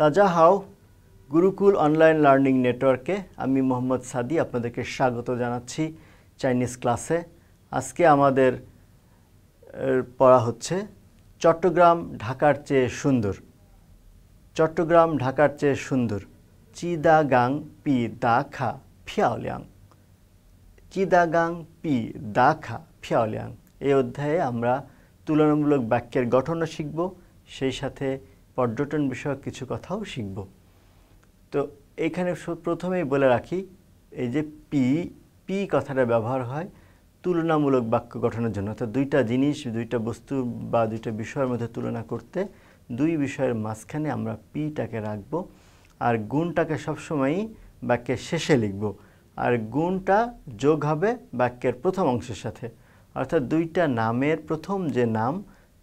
তাজা হাও Gurukul online learning নেটওয়ার্কে আমি মোহাম্মদ সাদি আপনাদেরকে স্বাগত জানাচ্ছি চাইনিজ ক্লাসে আজকে আমাদের পড়া হচ্ছে চট্টগ্রাম ঢাকার চেয়ে সুন্দর চট্টগ্রাম ঢাকার চেয়ে সুন্দর দা গাং পি দা খা ফিয়াওলিয়াং চিদা গাং পি দা খা ফিয়াওলিয়াং এই অধ্যায়ে আমরা তুলনামূলক বাক্যের গঠনও শিখব সেই সাথে পর্যটন বিষয়ক কিছু কথাও শিখব তো এখানে প্রথমেই বলে রাখি এই যে পি পি কথাটা ব্যবহার হয় তুলনামূলক বাক্য গঠনের জন্য অর্থাৎ দুইটা জিনিস দুইটা বস্তু বা দুইটা বিষয়ের মধ্যে তুলনা করতে দুই বিষয়ের মাঝখানে আমরা পিটাকে রাখব আর গুণটাকে সবসময়ই বাক্যের শেষে লিখব আর গুণটা যোগ হবে বাক্যের প্রথম অংশের সাথে অর্থাৎ দুইটা নামের প্রথম যে নাম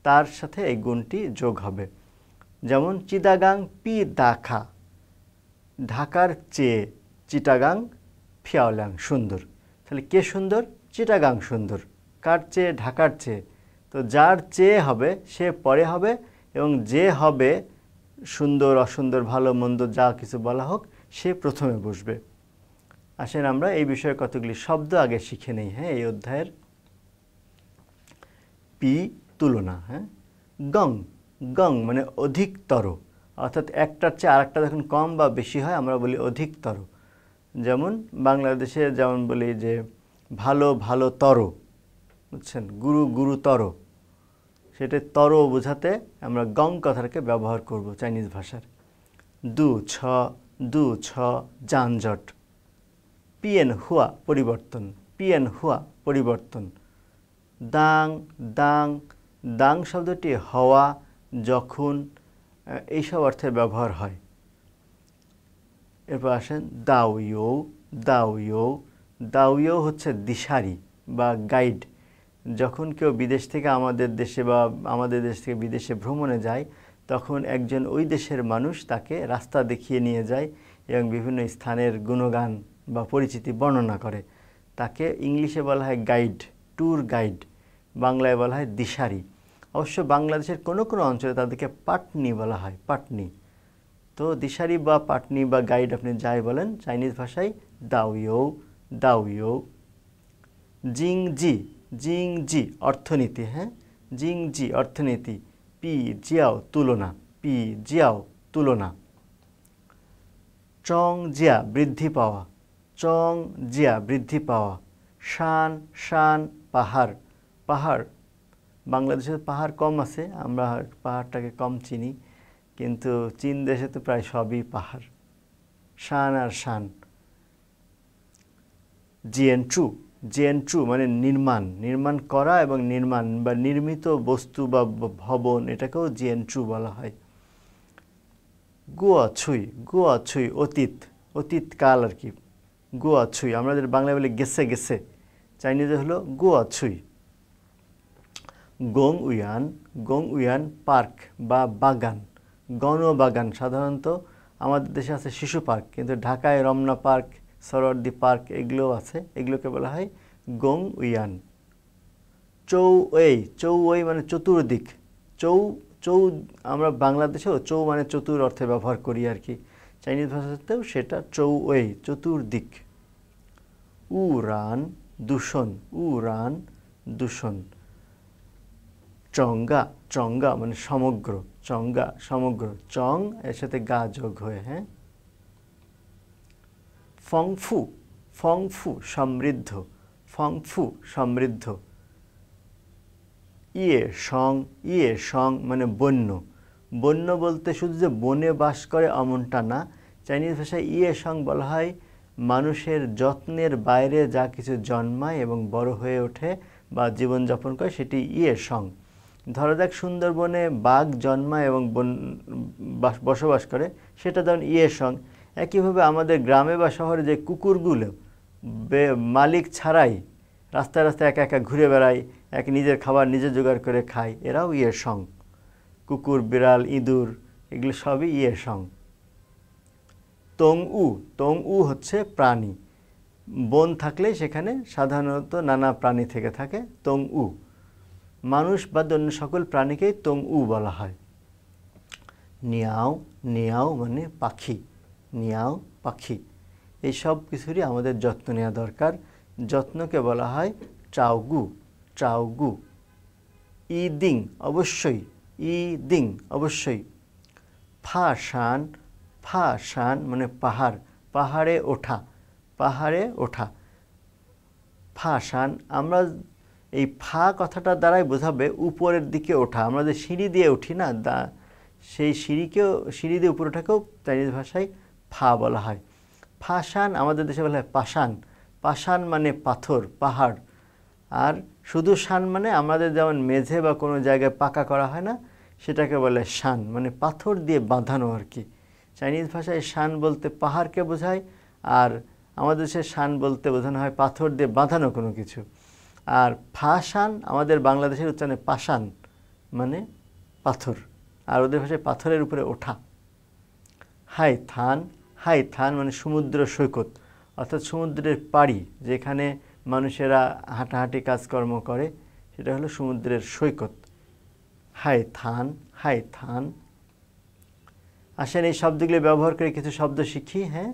তার সাথে এই গুণটি যোগ হবে যেমন চিদাগাং পি দাখা ঢাকার চেয়ে চিটাগাং ফিয়াওলাং সুন্দর তাহলে কে সুন্দর চিটাগাং সুন্দর কার চেয়ে ঢাকার চেয়ে তো যার চেয়ে হবে সে পরে হবে এবং যে হবে সুন্দর অসুন্দর ভালো মন্দ যা কিছু বলা হোক সে প্রথমে বসবে আসেন আমরা এই বিষয়ে কতগুলি শব্দ আগে শিখে নেই হ্যাঁ এই অধ্যায়ের পি তুলনা হ্যাঁ গং গং মানে অধিকতর অর্থাৎ একটার চেয়ে আর একটা যখন কম বা বেশি হয় আমরা বলি অধিকতর যেমন বাংলাদেশে যেমন বলি যে ভালো ভালো তর বুঝছেন গুরু গুরুতর সেটা তর বোঝাতে আমরা গং কথাটাকে ব্যবহার করব চাইনিজ ভাষার দু ছ দু ছ যানজট পিএন হুয়া পরিবর্তন পিএন হুয়া পরিবর্তন দাং দাং দাং শব্দটি হওয়া যখন এইসব অর্থে ব্যবহার হয় এরপর আসেন দাউয়ো দাউয়ো দাউয়ো হচ্ছে দিশারি বা গাইড যখন কেউ বিদেশ থেকে আমাদের দেশে বা আমাদের দেশ থেকে বিদেশে ভ্রমণে যায় তখন একজন ওই দেশের মানুষ তাকে রাস্তা দেখিয়ে নিয়ে যায় এবং বিভিন্ন স্থানের গুণগান বা পরিচিতি বর্ণনা করে তাকে ইংলিশে বলা হয় গাইড ট্যুর গাইড বাংলায় বলা হয় দিশারি অবশ্য বাংলাদেশের কোনো কোনো অঞ্চলে তাদেরকে পাটনি বলা হয় পাটনি তো দিশারি বা পাটনি বা গাইড আপনি যাই বলেন চাইনিজ ভাষায় দাউয়ৌ ইউ জিং জি জিং জি অর্থনীতি হ্যাঁ জিং জি অর্থনীতি পি জিয়াও তুলনা পি জিয়াও তুলনা চং জিয়া বৃদ্ধি পাওয়া চং জিয়া বৃদ্ধি পাওয়া শান শান পাহাড় পাহাড় বাংলাদেশে পাহাড় কম আছে আমরা পাহাড়টাকে কম চিনি কিন্তু চীন দেশে তো প্রায় সবই পাহাড় শান আর শান এন ট্রু মানে নির্মাণ নির্মাণ করা এবং নির্মাণ বা নির্মিত বস্তু বা ভবন এটাকেও ট্রু বলা হয় গোয়া ছুই গোয়া ছুই অতীত অতীত কাল আর কি গোয়া ছুই আমাদের বাংলায় বলে গেছে গেছে চাইনিজে হলো গোয়া ছুই গং উয়ান গং উয়ান পার্ক বা বাগান গণবাগান সাধারণত আমাদের দেশে আছে শিশু পার্ক কিন্তু ঢাকায় রমনা পার্ক সরোয়ার্দি পার্ক এগুলোও আছে এগুলোকে বলা হয় গং উয়ান চৌওয়ে চৌওয়ে মানে চতুর্দিক চৌ চৌ আমরা বাংলাদেশেও চৌ মানে চতুর অর্থে ব্যবহার করি আর কি চাইনিজ ভাষাতেও সেটা চৌওয়ে চতুর্দিক উরান দূষণ উরান দূষণ চঙ্গা চঙ্গা মানে সমগ্র চঙ্গা সমগ্র চং এর সাথে গা যোগ হয়ে হ্যাঁ ফংফু ফংফু সমৃদ্ধ ফংফু সমৃদ্ধ ইয়ে সং ইয়ে সং মানে বন্য বন্য বলতে শুধু যে বনে বাস করে অমনটা না চাইনিজ ভাষায় ইয়ে সং বলা হয় মানুষের যত্নের বাইরে যা কিছু জন্মায় এবং বড় হয়ে ওঠে বা জীবনযাপন করে সেটি ইয়ে সং ধরা যাক সুন্দরবনে বাঘ জন্মায় এবং বন বসবাস করে সেটা ধরুন ইয়ের সং একইভাবে আমাদের গ্রামে বা শহরে যে কুকুরগুলো মালিক ছাড়াই রাস্তায় রাস্তায় একা একা ঘুরে বেড়ায় এক নিজের খাবার নিজে জোগাড় করে খায় এরাও ইয়ের সং কুকুর বিড়াল ইঁদুর এগুলো সবই ইয়ের সং তং উ তং উ হচ্ছে প্রাণী বন থাকলে সেখানে সাধারণত নানা প্রাণী থেকে থাকে তং উ মানুষ বা অন্য সকল প্রাণীকেই তং উ বলা হয় নিয়াও নিয়াও মানে পাখি নিয়াও পাখি এই সব কিছুরই আমাদের যত্ন নেওয়া দরকার যত্নকে বলা হয় চাউগু চাউগু ইদিং অবশ্যই ইদিং অবশ্যই ফা শান মানে পাহাড় পাহাড়ে ওঠা পাহাড়ে ওঠা শান আমরা এই ফা কথাটা দ্বারাই বোঝাবে উপরের দিকে ওঠা আমরা যে সিঁড়ি দিয়ে উঠি না দা সেই সিঁড়িকেও সিঁড়ি দিয়ে উপরে ওঠাকেও চাইনিজ ভাষায় ফা বলা হয় ফাশান আমাদের দেশে বলা হয় পাশান পাশান মানে পাথর পাহাড় আর শুধু শান মানে আমাদের যেমন মেঝে বা কোনো জায়গায় পাকা করা হয় না সেটাকে বলে শান মানে পাথর দিয়ে বাঁধানো আর কি চাইনিজ ভাষায় শান বলতে পাহাড়কে বোঝায় আর আমাদের দেশে শান বলতে বোঝানো হয় পাথর দিয়ে বাঁধানো কোনো কিছু আর ফাশান আমাদের বাংলাদেশের উচ্চারণে পাশান মানে পাথর আর ওদের ভাষায় পাথরের উপরে ওঠা হাই থান হাই থান মানে সমুদ্র সৈকত অর্থাৎ সমুদ্রের পাড়ি যেখানে মানুষেরা হাঁটাহাঁটি কাজকর্ম করে সেটা হলো সমুদ্রের সৈকত হাই থান হাই থান আসেন এই শব্দগুলি ব্যবহার করে কিছু শব্দ শিখি হ্যাঁ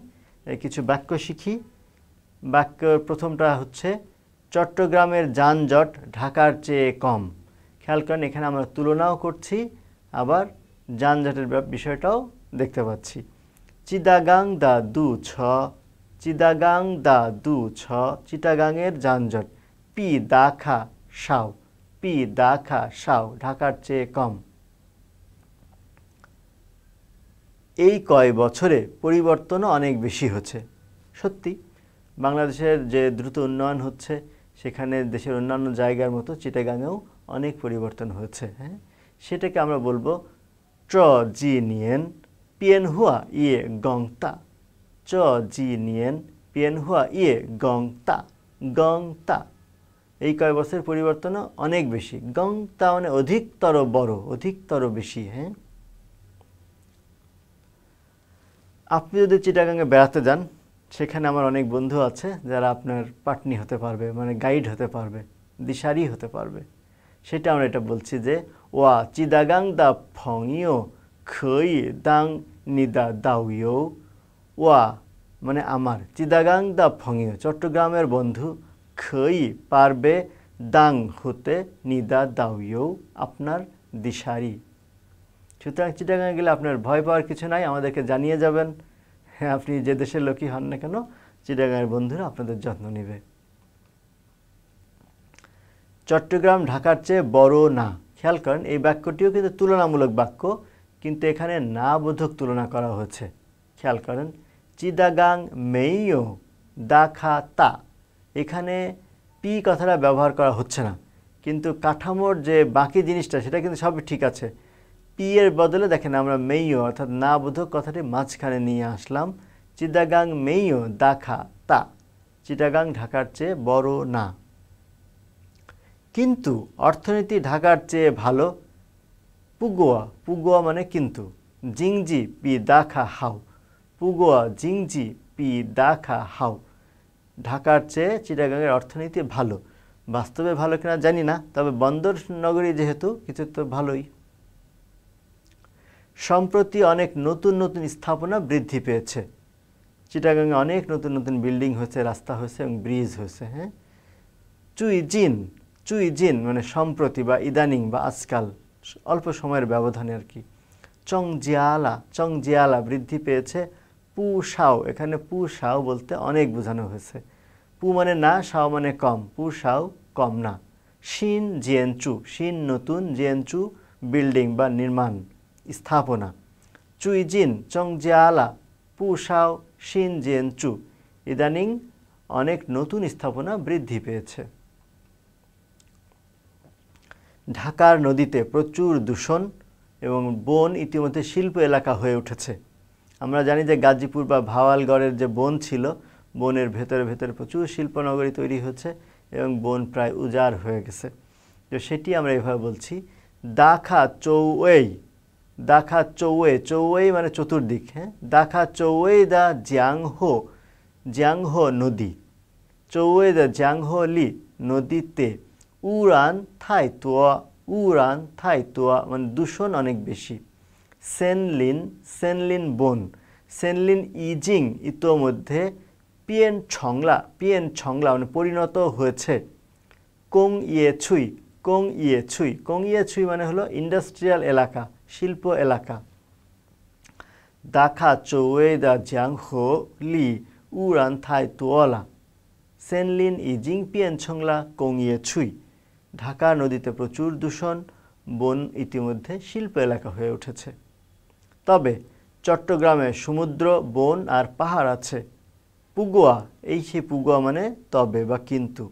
কিছু বাক্য শিখি বাক্য প্রথমটা হচ্ছে চট্টগ্রামের যানজট ঢাকার চেয়ে কম খেয়াল করেন এখানে আমরা তুলনাও করছি আবার যানজটের বিষয়টাও দেখতে পাচ্ছি চিদাগাং দা দু ছ চিদাগাং দা দু ছ চিটাগাংয়ের যানজট পি দাখা সাও পি দাখা সাও ঢাকার চেয়ে কম এই কয় বছরে পরিবর্তনও অনেক বেশি হচ্ছে সত্যি বাংলাদেশের যে দ্রুত উন্নয়ন হচ্ছে সেখানে দেশের অন্যান্য জায়গার মতো চিটাগাঙেও অনেক পরিবর্তন হয়েছে হ্যাঁ সেটাকে আমরা বলবো চ জি নিয়েন পিএন হুয়া ইয়ে গংতা চ জি নিয়েন পিএন হুয়া ইয়ে গংতা গংতা এই কয় বছরের পরিবর্তনও অনেক বেশি গংতা মানে অধিকতর বড় অধিকতর বেশি হ্যাঁ আপনি যদি চিটাগাঙে বেড়াতে যান সেখানে আমার অনেক বন্ধু আছে যারা আপনার পাটনি হতে পারবে মানে গাইড হতে পারবে দিশারি হতে পারবে সেটা আমরা এটা বলছি যে ওয়া চিদাগাং দা ফংইও খই দাং নিদা দাউইও ওয়া মানে আমার চিদাগাং দা ফংইও চট্টগ্রামের বন্ধু খই পারবে দাং হতে নিদা দাউইও আপনার দিশারি সুতরাং চিটাগাং গেলে আপনার ভয় পাওয়ার কিছু নাই আমাদেরকে জানিয়ে যাবেন হ্যাঁ আপনি যে দেশের লোকই হন না কেন চিটাগাঁয়ের বন্ধুরা আপনাদের যত্ন নেবে চট্টগ্রাম ঢাকার চেয়ে বড় না খেয়াল করেন এই বাক্যটিও কিন্তু তুলনামূলক বাক্য কিন্তু এখানে না বোধক তুলনা করা হয়েছে খেয়াল করেন চিদাগাং মেইও দাখা তা এখানে পি কথাটা ব্যবহার করা হচ্ছে না কিন্তু কাঠামোর যে বাকি জিনিসটা সেটা কিন্তু সবই ঠিক আছে পি এর বদলে দেখেন আমরা মেইও অর্থাৎ না বোধক কথাটি মাঝখানে নিয়ে আসলাম চিটাগাং মেইও দাখা তা চিটাগাং ঢাকার চেয়ে বড় না কিন্তু অর্থনীতি ঢাকার চেয়ে ভালো পুগোয়া পুগোয়া মানে কিন্তু জিংজি পি দাখা হাও পুগোয়া জিংজি পি দাখা হাও ঢাকার চেয়ে চিটাগাংয়ের অর্থনীতি ভালো বাস্তবে ভালো কিনা জানি না তবে বন্দর নগরী যেহেতু কিছু তো ভালোই সম্প্রতি অনেক নতুন নতুন স্থাপনা বৃদ্ধি পেয়েছে চিটাগাংয়ে অনেক নতুন নতুন বিল্ডিং হয়েছে রাস্তা হয়েছে এবং ব্রিজ হয়েছে হ্যাঁ চুইজিন চুইজিন মানে সম্প্রতি বা ইদানিং বা আজকাল অল্প সময়ের ব্যবধানে আর কি চং জিয়ালা চং জিয়ালা বৃদ্ধি পেয়েছে পু সাও এখানে পু সাও বলতে অনেক বোঝানো হয়েছে পু মানে না সাও মানে কম পু সাও কম না শিন জিয়েনচু শিন নতুন জিয়েনচু বিল্ডিং বা নির্মাণ স্থাপনা চুইজিন সাও সিন জেন চু ইদানিং অনেক নতুন স্থাপনা বৃদ্ধি পেয়েছে ঢাকার নদীতে প্রচুর দূষণ এবং বন ইতিমধ্যে শিল্প এলাকা হয়ে উঠেছে আমরা জানি যে গাজীপুর বা ভাওয়ালগড়ের যে বন ছিল বনের ভেতরে ভেতরে প্রচুর শিল্পনগরী তৈরি হচ্ছে এবং বন প্রায় উজাড় হয়ে গেছে তো সেটি আমরা এভাবে বলছি দাখা চৌওয়েই দাখা চৌয়ে চৌয়ে মানে চতুর্দিক হ্যাঁ দাখা চৌয়ে দা জিয়াংহো জিয়াংহো নদী চৌয়ে দা জিয়াংহো লি নদীতে উড়ান থাই তোয়া উড়ান থাই তোয়া মানে দূষণ অনেক বেশি সেনলিন সেনলিন বন সেনলিন ইজিং ইতোমধ্যে পিয়েন ছংলা পিয়েন ছংলা মানে পরিণত হয়েছে কোং ইয়ে ছুই কোং ইয়ে ছুই কোং ইয়ে ছুই মানে হলো ইন্ডাস্ট্রিয়াল এলাকা শিল্প এলাকা দাখা চৌয়েদা জিয়াংহো লি উড়ান থাই তুয়লা সেনলিন ই জিংপিয়ান ছংলা কংয়ে ছুই ঢাকা নদীতে প্রচুর দূষণ বন ইতিমধ্যে শিল্প এলাকা হয়ে উঠেছে তবে চট্টগ্রামে সমুদ্র বন আর পাহাড় আছে পুগুয়া এই সেই পুগুয়া মানে তবে বা কিন্তু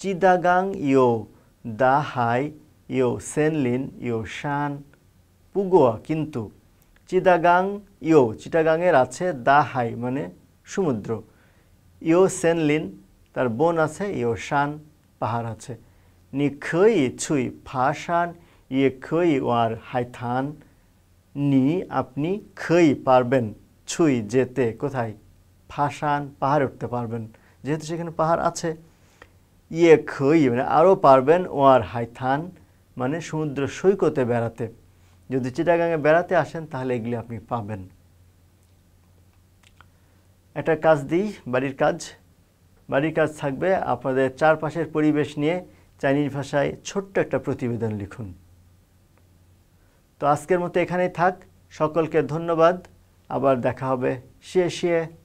চিদাগাং ইয়ো দা হাই ইয়ো সেনলিন ইয়ো শান পুগোয়া কিন্তু চিদাগাং ইয়ো চিটাগাংয়ের আছে দা হাই মানে সমুদ্র ইয়ো সেনলিন তার বোন আছে ইয়ো শান পাহাড় আছে নি খই ছুই শান ইয়ে খই ওয়ার হাইথান নি আপনি খই পারবেন ছুই যেতে কোথায় ফাশান পাহাড়ে উঠতে পারবেন যেহেতু সেখানে পাহাড় আছে ইয়ে খই মানে আরও পারবেন ওয়ার হাইথান মানে সমুদ্র সৈকতে বেড়াতে যদি চিটাগাঙে বেড়াতে আসেন তাহলে এগুলি আপনি পাবেন একটা কাজ দিই বাড়ির কাজ বাড়ির কাজ থাকবে আপনাদের চারপাশের পরিবেশ নিয়ে চাইনিজ ভাষায় ছোট্ট একটা প্রতিবেদন লিখুন তো আজকের মতো এখানেই থাক সকলকে ধন্যবাদ আবার দেখা হবে শিয়ে শিয়ে